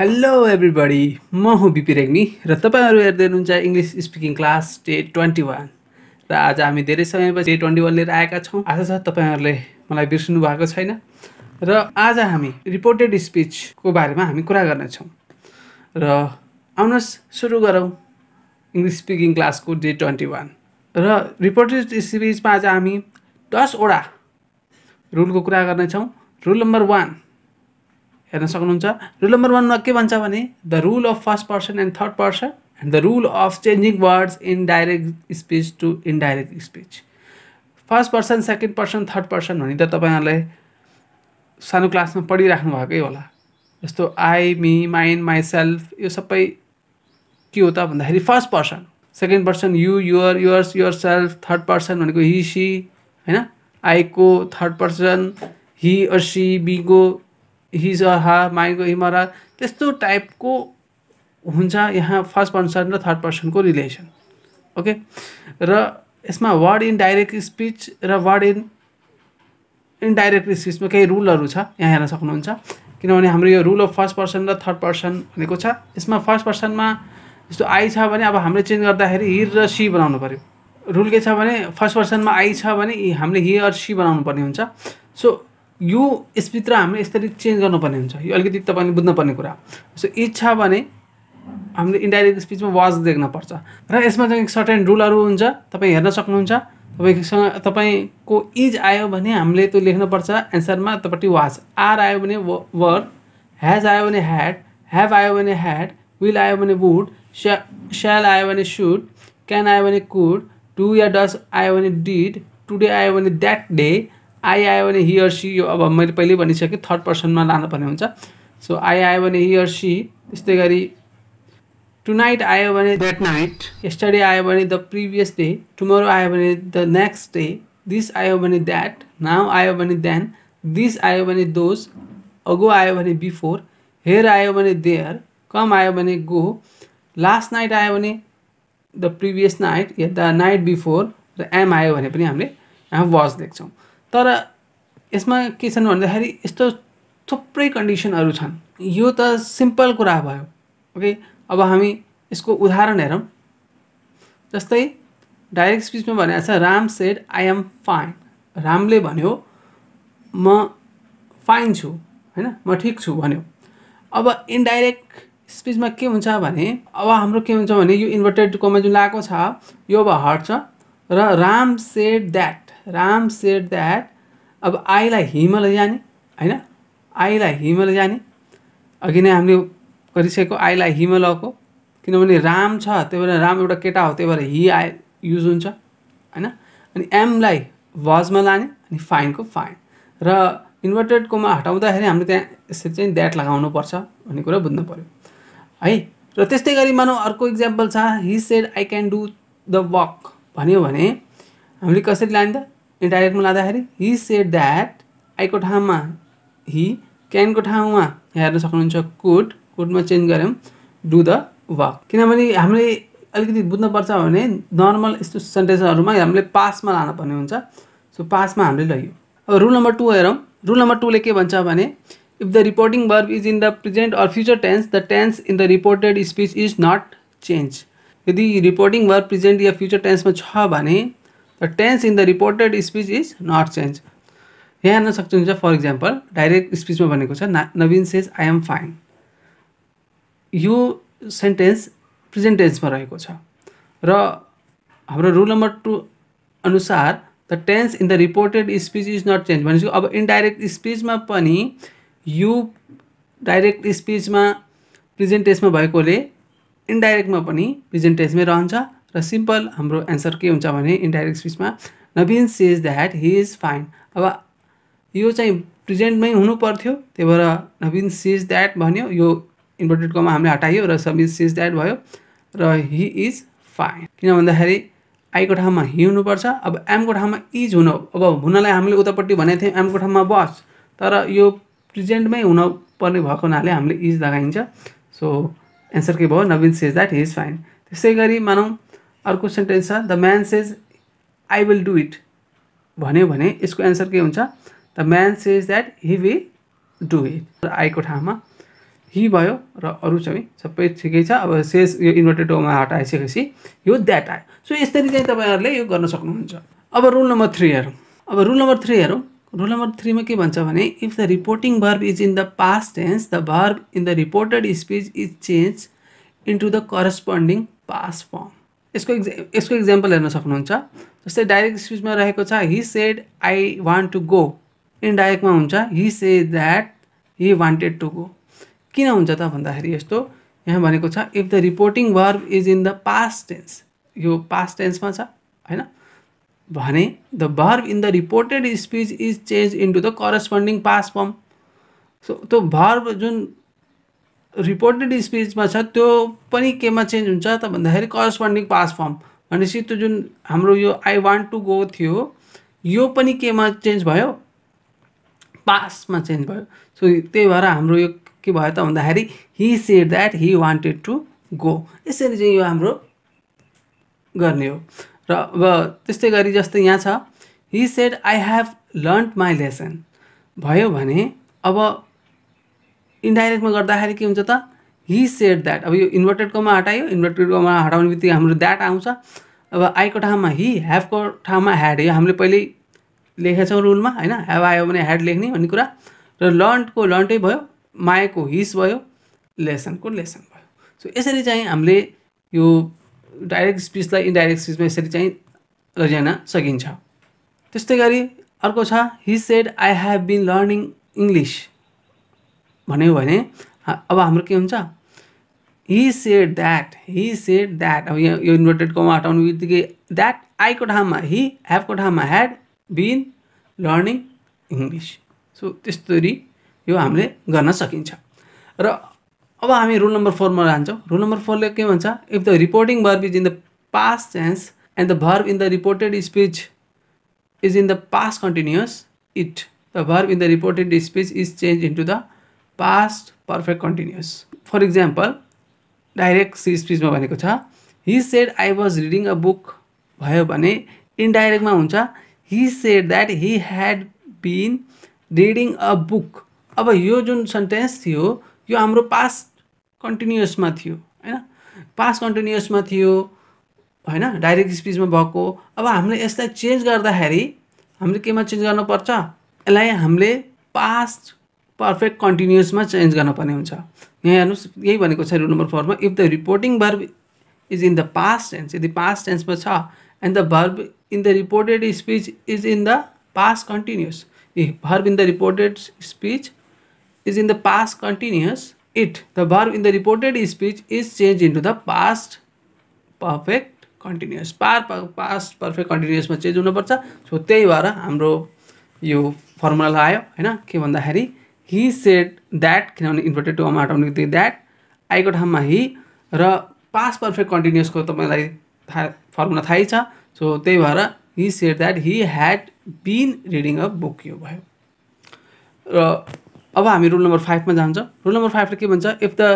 hello everybody म हुँ BP Regmi र तपाईँहरू हेर्दै हुनुहुन्छ English speaking class day twenty one र आज हामी धेरै समयपछि डे ट्वेन्टी वान लिएर आएका छौँ आशा छ तपाईँहरूले मलाई बिर्सनु भएको छैन र आज हामी रिपोर्टेड स्पिचको बारेमा हामी कुरा गर्नेछौँ र आउनुहोस् सुरु गरौँ इङ्ग्लिस स्पिकिङ क्लासको डे ट्वेन्टी वान र रिपोर्टेड स्पिचमा आज हामी दसवटा रुलको कुरा गर्नेछौँ रुल नम्बर वान हेर्न सक्नुहुन्छ रुल नम्बर वानमा के भन्छ भने the rule of first person and third person and the rule of changing words in direct speech to indirect speech first person second person third person भने त तपाईँहरूलाई सानो क्लासमा पढिराख्नु भएकै होला जस्तो आई मी माइन सेल्फ यो सबै के हो त भन्दाखेरि first person second person you your yours yourself third person भनेको हि सी होइन आईको third person he or she बीको हिज हा माइगो इमरा त्यस्तो टाइपको हुन्छ यहाँ फर्स्ट पर्सन र थर्ड पर्सनको रिलेसन ओके र यसमा वर्ड इन डाइरेक्ट स्पिच र वर्ड इन इन्डाइरेक्ट स्पिचमा केही रुलहरू छ यहाँ हेर्न सक्नुहुन्छ किनभने हाम्रो यो रुल अफ फर्स्ट पर्सन र थर्ड पर्सन भनेको छ यसमा फर्स्ट पर्सनमा जस्तो आई छ भने अब हामीले चेन्ज गर्दाखेरि हिर र सी बनाउनु पऱ्यो रुल के छ भने फर्स्ट पर्सनमा आई छ भने हामीले हि अर सी बनाउनु पर्ने हुन्छ सो यो यसभित्र हामीले यसरी चेन्ज गर्नुपर्ने हुन्छ यो अलिकति तपाईँले बुझ्नुपर्ने कुरा सो इच्छा भने हामीले इन्डाइरेक्ट स्पिचमा वाज देख्नपर्छ र यसमा चाहिँ सर्टेन रुलहरू हुन्छ तपाईँ हेर्न सक्नुहुन्छ तपाईँसँग तपाईँको इज आयो भने हामीले त्यो लेख्नुपर्छ एन्सरमा तपाईँपट्टि वाज आर आयो भने वर ह्याज आयो भने ह्याड ह्याभ आयो भने ह्याड विल आयो भने वुड स्या स्याल आयो भने सुड क्यान आयो भने कुड टु या डस आयो भने डिड टुडे आयो भने द्याट डे आई आयो भने हियर सी यो अब मैले पहिले भनिसकेँ थर्ड पर्सनमा लानुपर्ने हुन्छ सो आई आयो भने हियर सी त्यस्तै गरी टु नाइट आयो भने द्याट नाइट यस्टरडे आयो भने द प्रिभियस डे टुमोरो आयो भने द नेक्स्ट डे दिस आयो भने द्याट नाउ आयो भने देन दिस आयो भने दोज अगो आयो भने बिफोर हेयर आयो भने देयर कम आयो भने गो लास्ट नाइट आयो भने द प्रिभियस नाइट या द नाइट बिफोर र एम आयो भने पनि हामीले यहाँ वाज देख्छौँ तर यसमा के छन् भन्दाखेरि यस्तो थुप्रै कन्डिसनहरू छन् यो त सिम्पल कुरा भयो ओके अब हामी यसको उदाहरण हेरौँ जस्तै डाइरेक्ट स्पिचमा भनेको छ Ram said I am fine रामले भन्यो म फाइन छु होइन म ठिक छु भन्यो अब इन्डाइरेक्ट स्पिचमा के हुन्छ भने अब हाम्रो के हुन्छ भने यो इन्भर्टेड कोमा जुन लगाएको छ यो अब हट्छ र Ram said that Ram said that अब आईलाई हिमा लैजाने होइन आईलाई हिमा लैजाने अघि नै हामीले गरिसकेको आईलाई हिमा किनभने राम छ त्यही भएर राम एउटा केटा हो त्यही भएर हि आई युज हुन्छ होइन अनि एमलाई भजमा लाने अनि फाइनको फाइन र इन्भर्टेडकोमा हटाउँदाखेरि हामीले त्यहाँ यसरी चाहिँ द्याट लगाउनुपर्छ भन्ने कुरा बुझ्नु पऱ्यो है र त्यस्तै गरी मानौँ अर्को इक्जाम्पल छ he said I can do the work भन्यो भने हामीले कसरी लाने त इन्डाइरेक्टमा लाँदाखेरि हि सेड द्याट आईको ठाउँमा हि क्यानको ठाउँमा हेर्न सक्नुहुन्छ कुड कुडमा चेन्ज गऱ्यौँ डु द वर्क किनभने हामीले अलिकति बुझ्नुपर्छ भने नर्मल यस्तो सेन्टेन्सहरूमा हामीले पासमा लानुपर्ने हुन्छ सो पासमा हामीले लग्यो अब रुल नम्बर टू हेरौँ रुल नम्बर टूले के भन्छ भने if the reporting verb is in the present or future tense the tense in the reported speech is not change यदि रिपोर्टिङ वर्ब प्रेजेन्ट या फ्युचर टेन्समा छ भने the tense in the reported speech is not change यहाँ हेर्न सक्नुहुन्छ for example direct स्पिचमा भनेको छ ना Naveen says I am fine यो सेन्टेन्स प्रेजेन्ट टेन्समा रहेको छ र हाम्रो रुल नम्बर टू अनुसार the tense in the reported speech is not change भनेपछि अब इन्डाइरेक्ट स्पिचमा पनि यु डाइरेक्ट स्पिचमा प्रेजेन्ट टेन्समा भएकोले इन्डाइरेक्टमा पनि प्रेजेन्ट टेन्समै रहन्छ र सिम्पल हाम्रो एन्सर के हुन्छ भने इन्डाइरेक्ट स्पिचमा Naveen says that he is fine अब यो चाहिँ प्रेजेन्टमै हुनु पर्थ्यो त्यही भएर नवीन सेज द्याट भन्यो यो इन्भर्टेड कमा हामीले हटायो र सबिन सेज द्याट भयो र हि इज फाइन किन भन्दाखेरि आईको ठाउँमा हि हुनुपर्छ अब एमको ठाउँमा इज हुन अब हुनलाई हामीले उतापट्टि भनेको थियौँ एमको ठाउँमा बस तर यो प्रेजेन्टमै पर्ने भएको हुनाले हामीले इज लगाइन्छ सो एन्सर के भयो Naveen says that he is fine त्यसै गरी मानौँ अर्को सेन्टेन्स छ the man says I will do it भन्यो भने यसको एन्सर के हुन्छ the man says that he will do it आएको ठाउँमा हि भयो र अरू चाहिँ सबै ठिकै छ अब सेज यो इन्भर्टेड डोमा हाट आइसकेपछि यो द्याट आयो सो यसरी चाहिँ तपाईँहरूले यो गर्न सक्नुहुन्छ अब रुल नम्बर थ्री हेरौँ अब रुल नम्बर थ्री हेरौँ रुल नम्बर थ्रीमा के भन्छ भने if the reporting verb is in the past tense the verb in the reported speech is change into the corresponding past form इसको इक्जा इसको इक्जापल हेन सकूँ जैसे डाइरेक्ट स्पीच में छ he said I want to go में होता he say that he wanted to go किन यहाँ बने if the reporting verb is in the past tense यो पास्ट टेन्स में होइन the verb in the reported speech is change to the corresponding past form so तो verb जो रिपोर्टेड स्पिचमा छ त्यो पनि केमा चेन्ज हुन्छ त भन्दाखेरि करस्पोन्डिङ पास फर्म भनेपछि त्यो जुन हाम्रो यो आई वान्ट टु गो थियो यो पनि केमा चेन्ज भयो पासमा चेन्ज भयो सो त्यही भएर हाम्रो यो के भयो त भन्दाखेरि he said that he wanted to go यसरी चाहिँ यो हाम्रो गर्ने हो र अब त्यस्तै गरी जस्तै यहाँ छ he said I have learned my lesson भयो भने अब इन्डाइरेक्टमा गर्दाखेरि के हुन्छ त हि सेड द्याट अब यो इन्भर्टेड कोमा हटायो इन्भर्टेड कोमा हटाउने बित्तिकै हाम्रो द्याट आउँछ अब आईको ठाउँमा हि ह्याभको ठाउँमा ह्याड यो हामीले पहिल्यै लेखेछौँ रुलमा होइन ह्याभ आयो भने ह्याड लेख्ने भन्ने कुरा र लन्टको लन्टै भयो मायाको हिस भयो लेसनको लेसन भयो सो यसरी चाहिँ हामीले यो डाइरेक्ट स्पिचलाई इन्डाइरेक्ट स्पिचमा यसरी चाहिँ लैजान सकिन्छ त्यस्तै गरी अर्को छ he said I have been learning English भन्यो भने अब हाम्रो के हुन्छ he said that he said that अब यहाँ यो इन्भर्टेड कमा बित्तिकै द्याट आईको ठाउँमा हि ह्याभको ठाउँमा had been learning English so त्यस्तरी यो हामीले गर्न सकिन्छ र अब हामी रुल नम्बर फोरमा जान्छौँ रुल नम्बर फोरले के भन्छ if the reporting verb is in the past tense and the verb in the reported speech is in the past continuous it the verb in the reported speech is change into the past perfect continuous for example direct सी स्पिचमा भनेको छ he said I was reading a book भयो भने इन्डाइरेक्टमा हुन्छ he said that he had been reading a book अब यो जुन सेन्टेन्स थियो यो हाम्रो पास्ट कन्टिन्युसमा थियो होइन पास्ट कन्टिन्युसमा थियो होइन डाइरेक्ट स्पिचमा भएको अब हामीले यसलाई चेन्ज गर्दाखेरि हामीले केमा चेन्ज गर्नुपर्छ यसलाई हामीले पास्ट पर्फेक्ट कन्टिन्युसमा चेन्ज गर्न पर्ने हुन्छ यहाँ हेर्नुहोस् यही भनेको छ रुल नम्बर फोरमा if the reporting verb is in the past tense यदि पास्ट टेन्समा छ and the verb in the reported speech is in the past continuous verb in the reported speech is in the past continuous it the verb in the reported speech is change into the past perfect continuous पार past perfect कन्टिन्युसमा change हुनुपर्छ so त्यही भएर हाम्रो यो formula आयो होइन के भन्दाखेरि हि सेट द्याट किनभने इन्भर्टेड टुमा आउने बित्तिकै द्याट आइको ठाउँमा हि र पास पर्फेक्ट कन्टिन्युसको तपाईँलाई थाहा फर्मुला थाहै छ सो त्यही भएर he said that he had been reading a book यो भयो र अब हामी रुल नम्बर फाइभमा जान्छ रुल नम्बर फाइभले के भन्छ if the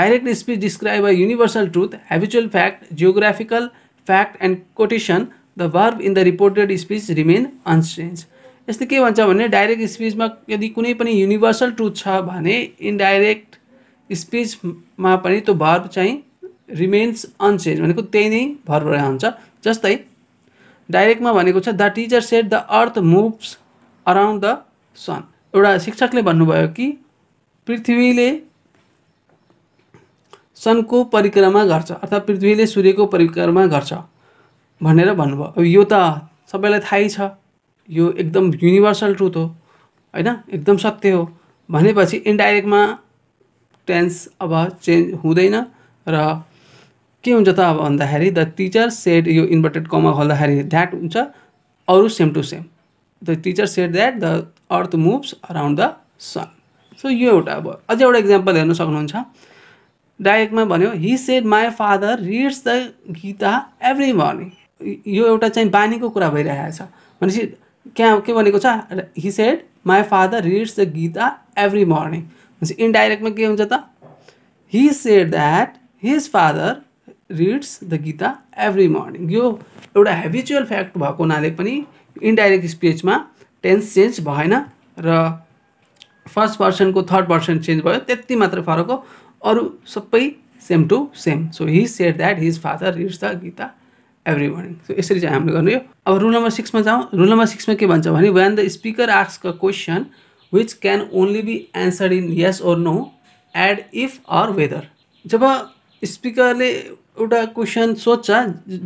direct speech describe a universal truth habitual fact geographical fact and quotation the verb in the reported speech remain unchange यसले के भन्छ भने डाइरेक्ट स्पिचमा यदि कुनै पनि युनिभर्सल ट्रुथ छ भने इन्डाइरेक्ट स्पिचमा पनि त्यो भर्ब चाहिँ रिमेन्स अनचेन्ज भनेको त्यही नै भर रहन्छ जस्तै डाइरेक्टमा भनेको छ the teacher said the earth moves around the sun एउटा शिक्षकले भन्नुभयो कि पृथ्वीले सनको परिक्रमा गर्छ अर्थात् पृथ्वीले सूर्यको परिक्रमा गर्छ भनेर भन्नुभयो अब यो त सबैलाई थाहै छ यो एकदम युनिभर्सल ट्रुथ हो होइन एकदम सत्य हो भनेपछि इन्डाइरेक्टमा टेन्स अब चेन्ज हुँदैन र के हुन्छ त अब भन्दाखेरि द टिचर सेड यो इन्भर्टेड कमा खोल्दाखेरि द्याट हुन्छ अरू same to same the teacher said that the earth moves around the sun so यो एउटा अब अझै एउटा इक्जाम्पल हेर्न सक्नुहुन्छ डाइरेक्टमा भन्यो he said my father reads the Gita every morning यो एउटा चाहिँ बानीको कुरा भइरहेको छ भनेपछि क्या के भनेको छ he said my father reads the Gita every morning इन्डाइरेक्टमा के हुन्छ त he said that his father reads the Gita every morning यो एउटा हेबिचुअल फ्याक्ट भएको हुनाले पनि इन्डाइरेक्ट स्पिचमा टेन्स चेन्ज भएन र फर्स्ट पर्सनको थर्ड पर्सन चेन्ज भयो त्यति मात्र फरक हो अरू सबै same to same so he said that his father reads the Gita every morning so यसरी चाहिँ हामीले गर्ने रूल अब रुल नम्बर सिक्समा जाउँ रुल नम्बर सिक्समा के भन्छ भने when the speaker ask a question which can only be answered in yes or no add if or whether जब स्पिकरले एउटा क्वेसन सोध्छ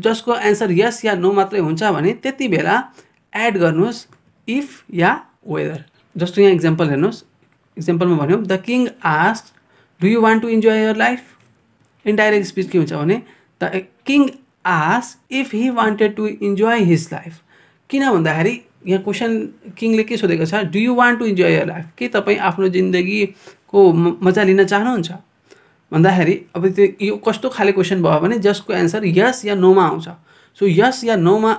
जसको एन्सर यस या नो मात्रै हुन्छ भने त्यति बेला एड गर्नुहोस् इफ या वेदर जस्तो यहाँ इक्जाम्पल हेर्नुहोस् इक्जाम्पलमा भन्यौँ the king ask do you want to enjoy your life indirect speech के हुन्छ भने the king ask if he wanted to enjoy his life किन भन्दाखेरि यहाँ क्वेसन किङले के सोधेको छ do you want to enjoy your life के तपाईँ आफ्नो जिन्दगीको मजा लिन चाहनुहुन्छ भन्दाखेरि अब त्यो यो कस्तो खाले क्वेसन भयो भने जसको एन्सर यस या नोमा आउँछ सो यस या नोमा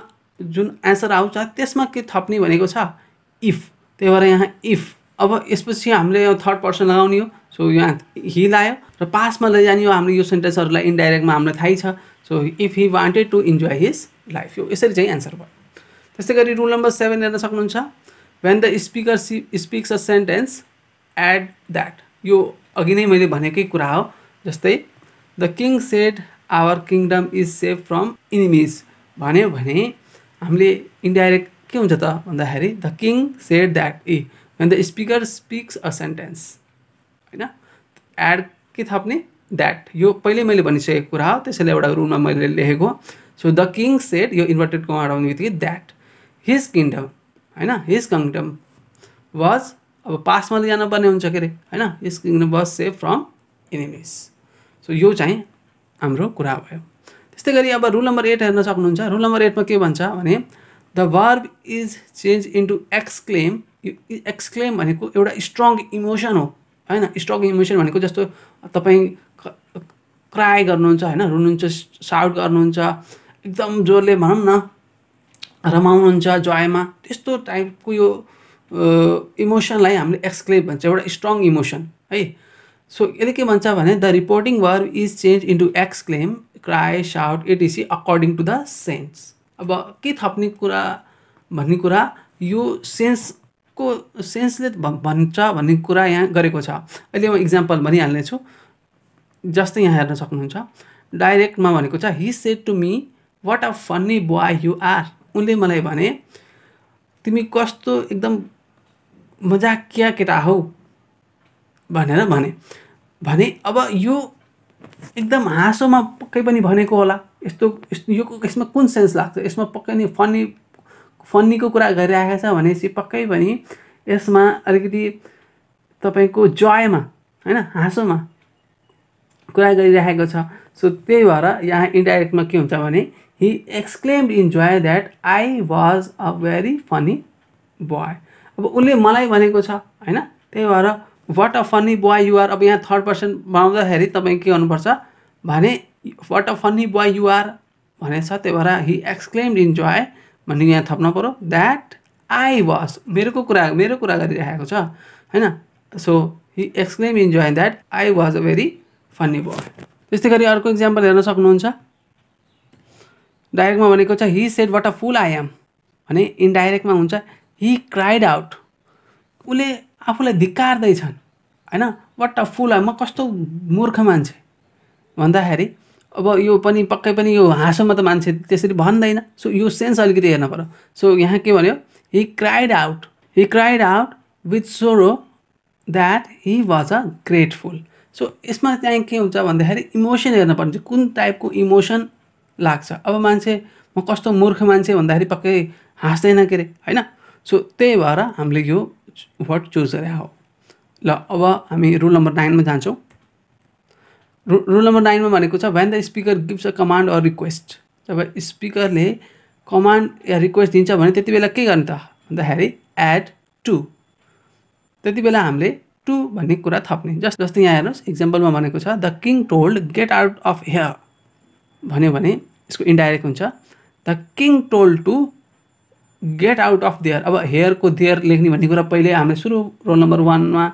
जुन एन्सर आउँछ त्यसमा के थप्ने भनेको छ इफ त्यही भएर यहाँ इफ अब यसपछि हामीले थर्ड पर्सन लगाउने हो सो यहाँ हिल आयो र पासमा लैजाने हो हाम्रो यो सेन्टेन्सहरूलाई इन्डाइरेक्टमा हामीलाई थाहै छ so if he wanted to enjoy his life यो यसरी चाहिँ एन्सर भयो त्यस्तै गरी रुल नम्बर सेभेन हेर्न सक्नुहुन्छ वेन द स्पिकर सि speaks a sentence add that यो अघि नै मैले भनेकै कुरा हो जस्तै the king said our kingdom is safe from enemies भन्यो भने हामीले इन्डाइरेक्ट के हुन्छ त भन्दाखेरि the king said that uh when the speaker speaks a sentence होइन एड के थप्ने द्याट यो पहिले मैले भनिसकेको कुरा हो त्यसैले एउटा रुममा मैले लेखेको सो द किङ सेट यो इन्भर्टेड कमा आउने बित्तिकै द्याट हिज किङडम होइन हिज किङडम वाज अब पासमा जानुपर्ने हुन्छ के अरे होइन his kingdom was safe from enemies so यो चाहिँ हाम्रो कुरा भयो त्यस्तै गरी अब रुल नम्बर एट हेर्न सक्नुहुन्छ रुल नम्बर एटमा के भन्छ भने the verb is change into exclaim exclaim भनेको एउटा स्ट्रङ इमोसन हो होइन स्ट्रङ इमोसन भनेको जस्तो तपाईँ क्राई गर्नुहुन्छ होइन रुनुहुन्छ साउट गर्नुहुन्छ एकदम जोरले भनौँ न रमाउनुहुन्छ जोयमा त्यस्तो टाइपको यो इमोसनलाई हामीले एक्सक्लेम भन्छ एउटा स्ट्रङ इमोसन है सो यसले के भन्छ भने the reporting verb is change into exclaim cry shout etc according to the sense अब के थप्ने कुरा भन्ने कुरा यो सेन्स को सेन्सले भन्छ भन्ने कुरा यहाँ गरेको छ अहिले म इक्जाम्पल भनिहाल्नेछु जस्तै यहाँ हेर्न सक्नुहुन्छ डाइरेक्टमा भनेको छ he said to me what a funny boy you are उनले मलाई भने तिमी कस्तो एकदम मजाकिया केटा हौ भनेर भने भने अब यो एकदम हाँसोमा पक्कै पनि भनेको होला यस्तो यो यसमा कुन सेन्स लाग्छ यसमा पक्कै नै फन्नी फन्नीको कुरा गरिरहेको छ भनेपछि पक्कै पनि यसमा अलिकति तपाईँको जयमा होइन हाँसोमा कुरा गरिरहेको छ सो त्यही भएर यहाँ इन्डाइरेक्टमा के हुन्छ भने he exclaim in joy that I was a very funny boy अब उसले मलाई भनेको छ होइन त्यही भएर what a funny boy you are अब यहाँ थर्ड पर्सन बनाउँदाखेरि तपाईँ के गर्नुपर्छ भने what a funny boy you are भनेछ त्यही भएर हि एक्सक्लेम इन जोय भनेको यहाँ थप्न पऱ्यो द्याट आई वास मेरोको कुरा मेरो कुरा गरिराखेको छ होइन so he exclaim in joy that I was a very funny boy त्यस्तै गरी अर्को इक्जाम्पल हेर्न सक्नुहुन्छ डाइरेक्टमा भनेको छ he said what a fool I am भने इन्डाइरेक्टमा हुन्छ हि क्राइड आउट उसले आफूलाई धिक्कार्दैछन् होइन वाट अ फुल म कस्तो मूर्ख मान्छे भन्दाखेरि अब यो पनि पक्कै पनि यो हाँसोमा त मान्छे त्यसरी भन्दैन सो यो सेन्स अलिकति हेर्नु पऱ्यो सो यहाँ के भन्यो he cried out he cried out with sorrow that he was a great fool so यसमा त्यहाँ के हुन्छ भन्दाखेरि इमोसन हेर्नु पर्ने कुन टाइपको इमोसन लाग्छ अब मान्छे म कस्तो मूर्ख मान्छे भन्दाखेरि पक्कै हाँस्दैन के अरे होइन सो त्यही भएर हामीले यो वर्ड चुज गरे हो ल अब हामी रुल नम्बर नाइनमा जान्छौँ रुल नम्बर नाइनमा भनेको छ when the speaker gives a command or request जब स्पिकरले कमान्ड या रिक्वेस्ट दिन्छ भने त्यति बेला के गर्ने त भन्दाखेरि एड टु त्यति बेला हामीले टु भन्ने कुरा थप्ने जस जस्तै यहाँ हेर्नुहोस् इक्जाम्पलमा भनेको छ the king told get out of here भन्यो भने यसको इन्डाइरेक्ट हुन्छ the king told to get out of there अब हेयरको देयर लेख्ने भन्ने कुरा पहिले हामीले सुरु रोल नम्बर वानमा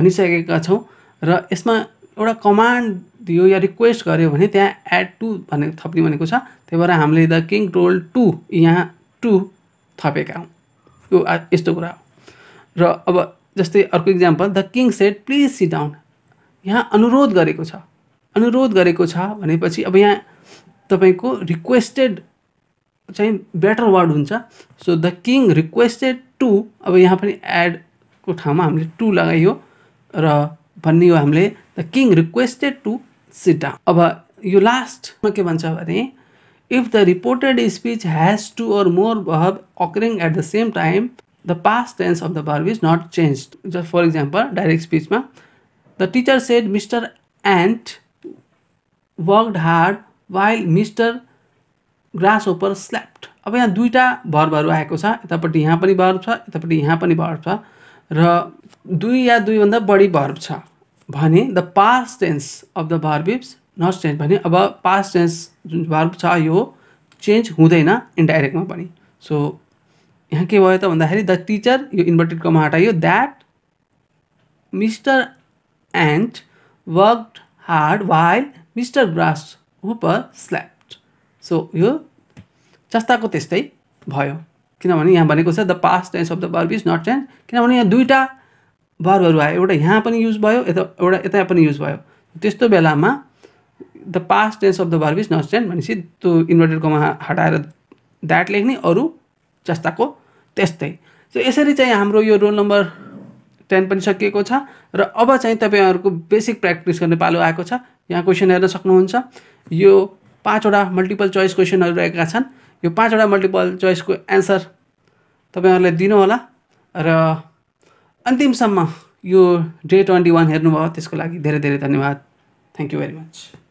भनिसकेका छौँ र यसमा एउटा कमान्ड दियो या रिक्वेस्ट गर्यो भने त्यहाँ एड टु भनेर थप्ने भनेको छ त्यही भएर हामीले द किङ रोल टु यहाँ टु थपेका हौँ यो यस्तो कुरा हो र अब जस्तै अर्को example the king said please sit down यहाँ अनुरोध गरेको छ अनुरोध गरेको छ भनेपछि अब यहाँ तपाईँको रिक्वेस्टेड चाहिँ बेटर वर्ड हुन्छ so the king requested to अब यहाँ पनि एडको ठाउँमा हामीले टु लगाइयो र भन्ने हो हामीले द किङ रिक्वेस्टेड टु सिटा अब यो लास्टमा के भन्छ भने if the reported speech has two or more verb occurring at the same time the past tense of the verb is not change just for example direct स्पिचमा the teacher said mister ant worked hard while mister grasshopper slapped अब यहाँ दुईवटा भर्बहरू आएको छ यतापट्टि यहाँ पनि verb छ यतापट्टि यहाँ पनि भर्ब छ र दुई या दुईभन्दा बढी भर्ब छ भने the past tense of the verb is not change भने अब पास्ट टेन्स जुन भर्ब छ यो चेन्ज हुँदैन इन्डाइरेक्टमा पनि सो यहाँ के भयो त भन्दाखेरि द टिचर यो इन्भर्टेड कमा हटायो that mister ant worked hard while mister grasshopper slapped so यो जस्ताको त्यस्तै भयो किनभने यहाँ भनेको छ the past tense of the verb is not change किनभने यहाँ दुइटा वर्गहरू आयो एउटा यहाँ पनि युज भयो यता एउटा यता पनि युज भयो त्यस्तो बेलामा the past tense of the verb is not tense भनेपछि त्यो इन्भर्टेड हटाएर द्याट लेख्ने अरू जस्ताको त्यस्तै सो यसरी चाहिँ हाम्रो यो रोल नम्बर टेन पनि सकिएको छ र अब चाहिँ तपाईँहरूको बेसिक प्र्याक्टिस गर्ने पालो आएको छ यहाँ क्वेसन हेर्न सक्नुहुन्छ यो पाँचवटा मल्टिपल चोइस क्वेसनहरू रहेका छन् यो पाँचवटा मल्टिपल चोइसको एन्सर तपाईँहरूलाई दिनुहोला र समय यो डे ट्वेंटी वन हेन त्यसको लागि धीरे धीरे धन्यवाद थैंक यू वेरी मच